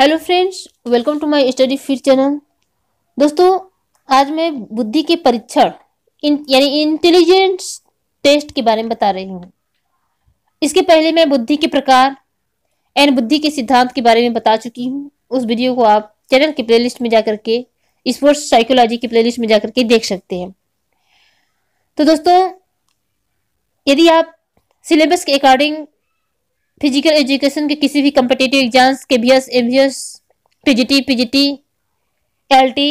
hello friends welcome to my study फिर channel दोस्तों आज मैं बुद्धि के परीक्षण इन यानी इंटेलिजेंस टेस्ट के बारे में बता रही हूँ इसके पहले मैं बुद्धि के प्रकार एंड बुद्धि के सिद्धांत के बारे में बता चुकी हूँ उस वीडियो को आप चैनल के प्लेलिस्ट में जा करके स्पोर्ट्स साइकोलॉजी की प्ले में जा करके देख सकते हैं तो दोस्तों यदि आप सिलेबस के अकॉर्डिंग फिजिकल एजुकेशन के किसी भी कम्पिटेटिव एग्जाम्स के B S M B S PGT PGT LT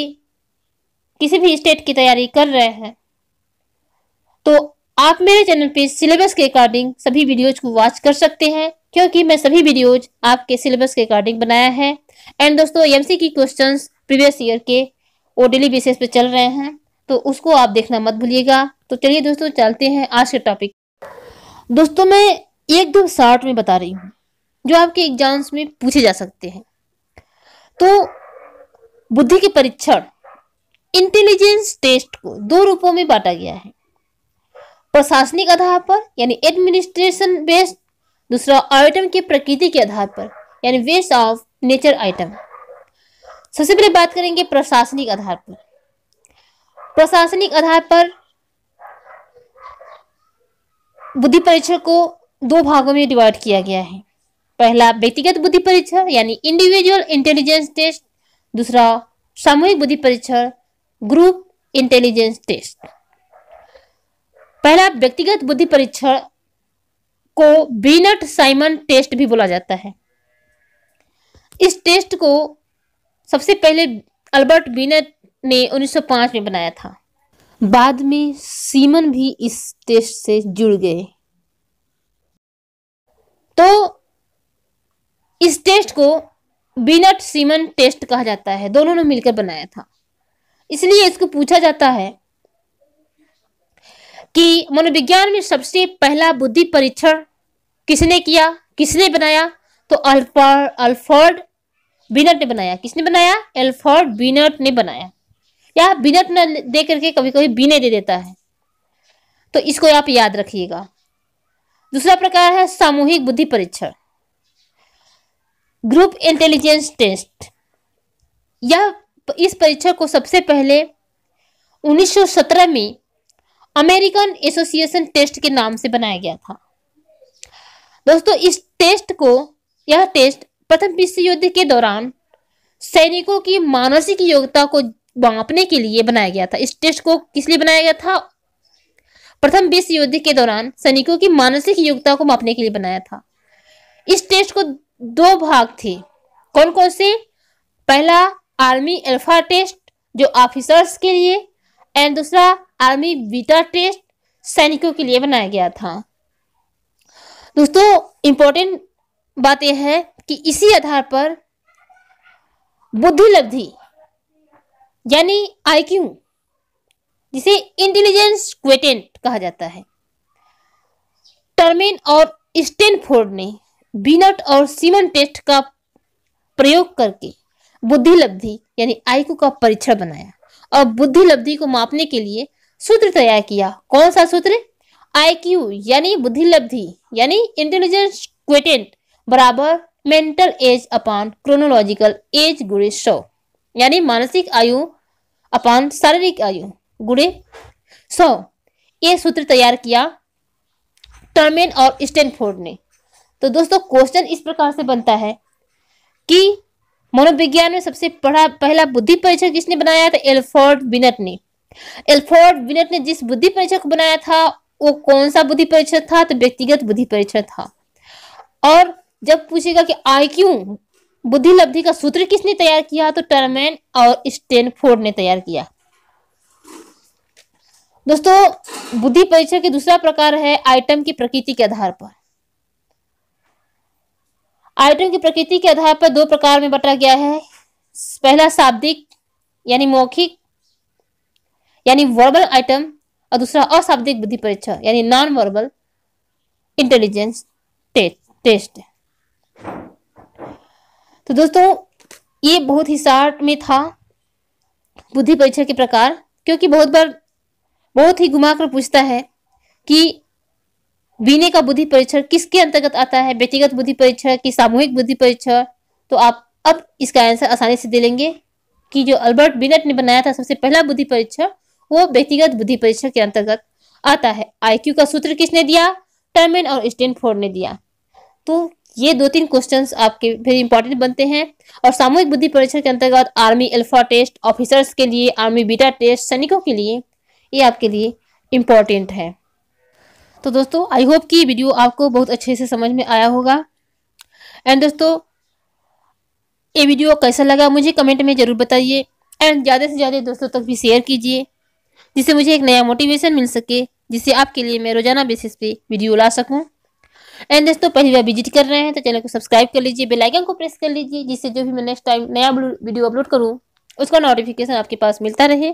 किसी भी स्टेट की तैयारी कर रहे हैं तो आप मेरे चैनल पे सिलेबस के अकॉर्डिंग सभी वीडियोज को वॉच कर सकते हैं क्योंकि मैं सभी वीडियोज आपके सिलेबस के अकॉर्डिंग बनाया है एंड दोस्तों एम की क्वेश्चन प्रीवियस ईयर के वो डेली बेसिस पे चल रहे हैं तो उसको आप देखना मत भूलिएगा तो चलिए दोस्तों चलते हैं आज के टॉपिक दोस्तों मैं एकदम शार्ट में बता रही हूँ जो आपके एग्जाम्स में पूछे जा सकते हैं तो बुद्धि के परीक्षण इंटेलिजेंस टेस्ट को दो रूपों में बांटा गया है प्रशासनिक आधार पर यानी एडमिनिस्ट्रेशन बेस्ड दूसरा आइटम की प्रकृति के आधार पर यानी वेस्ट ऑफ नेचर आइटम सबसे पहले बात करेंगे प्रशासनिक आधार पर प्रशासनिक आधार पर बुद्धि परीक्षण को दो भागों में डिवाइड किया गया है पहला व्यक्तिगत बुद्धि परीक्षण यानी इंडिविजुअल इंटेलिजेंस टेस्ट दूसरा सामूहिक बुद्धि परीक्षण ग्रुप इंटेलिजेंस टेस्ट पहला व्यक्तिगत बुद्धि परीक्षण को बीनट साइमन टेस्ट भी बोला जाता है इस टेस्ट को सबसे पहले अल्बर्ट बीनट ने 1905 में बनाया था बाद में सीमन भी इस टेस्ट से जुड़ गए तो इस टेस्ट को बिनट सीमन टेस्ट कहा जाता है दोनों ने मिलकर बनाया था इसलिए इसको पूछा जाता है कि मनोविज्ञान में सबसे पहला बुद्धि परीक्षण किसने किया किसने बनाया तो अल्फर्ड बिनट ने बनाया किसने बनाया एल्फर्ड बिनट ने बनाया या बिनट ने दे करके कभी कभी बीने दे देता है तो इसको आप याद रखिएगा दूसरा प्रकार है सामूहिक बुद्धि परीक्षण ग्रुप इंटेलिजेंस टेस्ट यह इस परीक्षा को सबसे पहले 1917 में अमेरिकन एसोसिएशन टेस्ट के नाम से बनाया गया था दोस्तों इस टेस्ट को यह टेस्ट प्रथम विश्व युद्ध के दौरान सैनिकों की मानसिक योग्यता को मापने के लिए बनाया गया था इस टेस्ट को किस लिए बनाया गया था प्रथम विश्व युद्ध के दौरान सैनिकों की मानसिक योग्यता को मापने के लिए बनाया था इस टेस्ट को दो भाग थे कौन कौन से पहला आर्मी अल्फा टेस्ट जो ऑफिसर्स के लिए एंड दूसरा आर्मी बीटा टेस्ट सैनिकों के लिए बनाया गया था दोस्तों इंपॉर्टेंट बात यह है कि इसी आधार पर बुद्धि लब्धि यानी आईक्यू जिसे इंटेलिजेंस क्वेटेंट कहा जाता है टर्मिन और स्टेनफोर्ड ने बीनट और सीमन टेस्ट का प्रयोग करके बुद्धि लब्धि यानी आईक्यू का परीक्षण बनाया और बुद्धि लब्धि को मापने के लिए सूत्र तैयार किया कौन सा सूत्र आईक्यू यानी बुद्धि लब्धि यानी इंटेलिजेंस क्वेटेंट बराबर mental age upon chronological age गुड़े सौ यानी मानसिक आयु अपॉन शारीरिक आयु गुड़े सौ ये सूत्र तैयार किया टर्मेन और स्टैनफोर्ड ने तो दोस्तों क्वेश्चन इस प्रकार से बनता है कि मनोविज्ञान में सबसे पढ़ा पहला बुद्धि परीक्षक किसने बनाया था एल्फोर्ड विनट ने एल्फोर्ड विनट ने जिस बुद्धि परीक्षक बनाया था वो कौन सा बुद्धि परीक्षक था तो व्यक्तिगत बुद्धि परीक्षक था और जब पूछेगा कि क्यू बुद्धि लब्धि का सूत्र किसने तैयार किया तो टर्मेन और स्टेनफोर्ड ने तैयार किया दोस्तों बुद्धि परीक्षा के दूसरा प्रकार है आइटम की प्रकृति के आधार पर आइटम की प्रकृति के आधार पर दो प्रकार में बटा गया है पहला शाब्दिक यानी मौखिक यानी वर्बल आइटम और दूसरा अशाब्दिक बुद्धि परीक्षा यानी नॉन वर्बल इंटेलिजेंस टेस्ट तो दोस्तों ये बहुत ही शार्ट में था बुद्धि परीक्षा के प्रकार क्योंकि बहुत बार बहुत ही घुमाकर पूछता है कि बीने का बुद्धि परीक्षण किसके अंतर्गत आता है व्यक्तिगत बुद्धि परीक्षण की सामूहिक बुद्धि परीक्षण तो आप अब इसका आंसर आसानी से दे लेंगे कि जो अल्बर्ट बिनेट ने बनाया था सबसे पहला बुद्धि परीक्षण वो व्यक्तिगत बुद्धि परीक्षण के अंतर्गत आता है आईक्यू का सूत्र किसने दिया टर्मिन और फोर्ड ने दिया तो ये दो तीन क्वेश्चन आपके वेरी इंपॉर्टेंट बनते हैं और सामूहिक बुद्धि परीक्षण के अंतर्गत आर्मी अल्फा टेस्ट ऑफिसर्स के लिए आर्मी बीटा टेस्ट सैनिकों के लिए ये आपके लिए इम्पॉर्टेंट है तो दोस्तों आई होप कि वीडियो आपको बहुत अच्छे से समझ में आया होगा एंड दोस्तों ये वीडियो कैसा लगा मुझे कमेंट में ज़रूर बताइए एंड ज़्यादा से ज़्यादा दोस्तों तक भी शेयर कीजिए जिससे मुझे एक नया मोटिवेशन मिल सके जिससे आपके लिए मैं रोजाना बेसिस पे वीडियो ला सकूं एंड दोस्तों पहली बार विजिट कर रहे हैं तो चैनल को सब्सक्राइब कर लीजिए बेल आइकन को प्रेस कर लीजिए जिससे जो भी मैं नेक्स्ट टाइम नया वीडियो अपलोड करूँ उसका नोटिफिकेशन आपके पास मिलता रहे